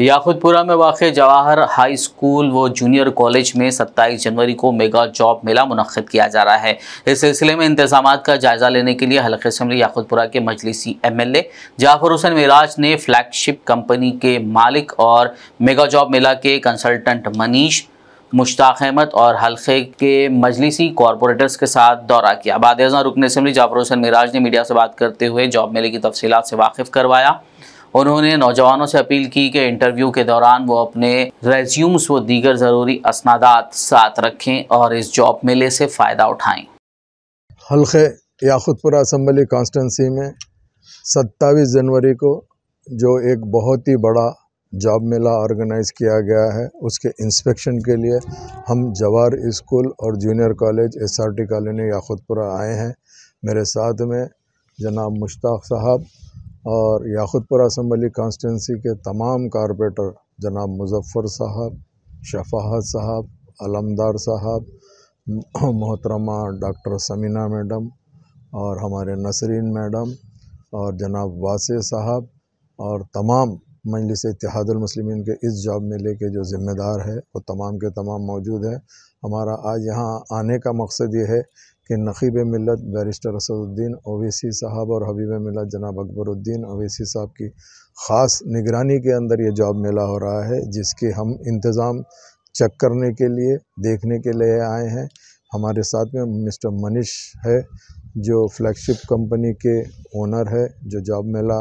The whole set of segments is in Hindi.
याकुतपुरा में वाक़ जवाहर हाई स्कूल व जूनियर कॉलेज में 27 जनवरी को मेगा जॉब मेला मनद किया जा रहा है इस सिलसिले में इंतजाम का जायज़ा लेने के लिए हल्के असम्बली याकुतपुरा के मजलिसी M L A Jafar Hussain Miraj ने फ्लैगशिप कंपनी के मालिक और मेगा जॉब मेला के कंसल्टेंट मनीष मुश्ताक अहमद और हल्के के मजलिसी कॉरपोरेटर्स के साथ दौरा किया बाद रुकन असम्बली जाफर हुसैन मिराज ने मीडिया से बात करते हुए जॉब मेले की तफसीत से वाकफ़ करवाया उन्होंने नौजवानों से अपील की कि इंटरव्यू के दौरान वो अपने रेज्यूम्स व दीगर ज़रूरी असनादात साथ रखें और इस जॉब मेले से फ़ायदा उठाएं हल्के याखुदपुरा असम्बली कॉन्स्टेंसी में सत्ताईस जनवरी को जो एक बहुत ही बड़ा जॉब मेला ऑर्गेनाइज किया गया है उसके इंस्पेक्शन के लिए हम जवार स्कूल और junior college S R T colony Yakutpura आए हैं मेरे साथ में जनाब मुश्ताक साहब और याखुदपुर असम्बली कॉन्स्टिटेंसी के तमाम कारपोरेटर जनाब मुजफ़र साहब शफाहत साहब अलमदार साहब मोहतरमा डॉक्टर समीना मैडम और हमारे नसरीन मैडम और जनाब वासे साहब और तमाम मजलिस मुस्लिमीन के इस जॉब में लेके जो ज़िम्मेदार है वो तमाम के तमाम मौजूद है हमारा आज यहाँ आने का मकसद ये है के नकीब मिलत बैरिस्टर असदुद्दीन ओवैसी साहब और हबीब मिलत जनाब अकबरुद्दीन ओवैसी साहब की ख़ास निगरानी के अंदर ये जॉब मेला हो रहा है जिसके हम इंतज़ाम चेक करने के लिए देखने के लिए आए हैं हमारे साथ में मिस्टर मनीष है जो फ्लैगशिप कंपनी के ओनर है जो जॉब मेला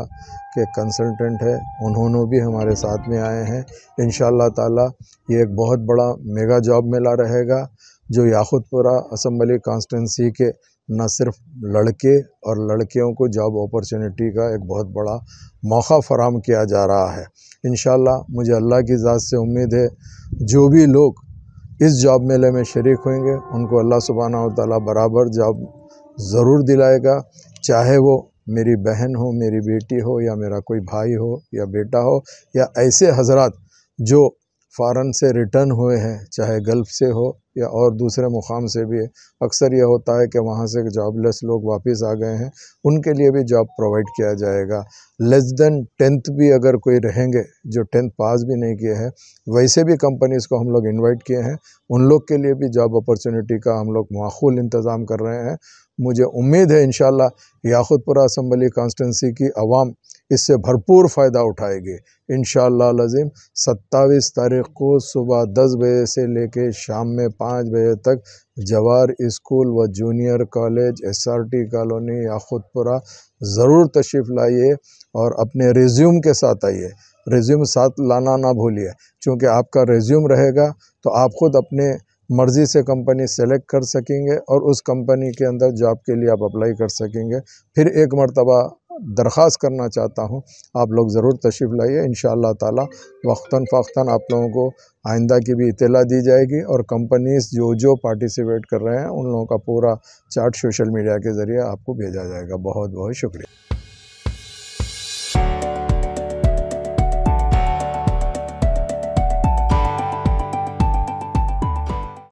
के कंसल्टेंट है उन्होंने भी हमारे साथ में आए हैं इन ताला ये एक बहुत बड़ा मेगा जॉब मेला रहेगा जो याखुतपुरा असम्बली कॉन्स्टेंसी के न सिर्फ लड़के और लड़कियों को जॉब अपॉर्चुनिटी का एक बहुत बड़ा मौका फराम किया जा रहा है इन मुझे अल्लाह की ज़ात से उम्मीद है जो भी लोग इस जॉब मेले में शरीक होंगे उनको अल्लाह सुबहाना तला बराबर जॉब ज़रूर दिलाएगा चाहे वो मेरी बहन हो मेरी बेटी हो या मेरा कोई भाई हो या बेटा हो या ऐसे हजरत जो फ़ारन से रिटर्न हुए हैं चाहे गल्फ़ से हो या और दूसरे मुकाम से भी अक्सर यह होता है कि वहाँ से जॉबलेस लोग वापस आ गए हैं उनके लिए भी जॉब प्रोवाइड किया जाएगा लेस देन टेंथ भी अगर कोई रहेंगे जो टेंथ पास भी नहीं किए हैं वैसे भी कंपनीज़ को हम लोग इनवाइट किए हैं उन लोग के लिए भी जॉब अपॉर्चुनिटी का हम लोग माखूल इंतज़ाम कर रहे हैं मुझे उम्मीद है इन याखुदपुरा असम्बली कॉन्स्टेंसी की आवाम इससे भरपूर फ़ायदा उठाएगी इन शज़ीम सत्ताईस तारीख को सुबह दस बजे से लेकर शाम में पाँच बजे तक जवार स्कूल व junior college S R T colony Yakutpura ज़रूर तशरीफ़ लाइए और अपने रिज्यूम के साथ आइए रिज्यूम साथ लाना ना भूलिए क्योंकि आपका रिज्यूम रहेगा तो आप ख़ुद अपने मर्ज़ी से कंपनी सेलेक्ट कर सकेंगे और उस कंपनी के अंदर जॉब के लिए आप अप्लाई कर सकेंगे फिर एक मरतबा दरख्वास्त करना चाहता हूँ आप लोग ज़रूर तशरीफ़ लाइए इन ताला वक्ता फ़ाख्ता आप लोगों को आइंदा की भी इतला दी जाएगी और कंपनीज जो जो पार्टिसिपेट कर रहे हैं उन लोगों का पूरा चार्ट सोशल मीडिया के ज़रिए आपको भेजा जाएगा बहुत बहुत शुक्रिया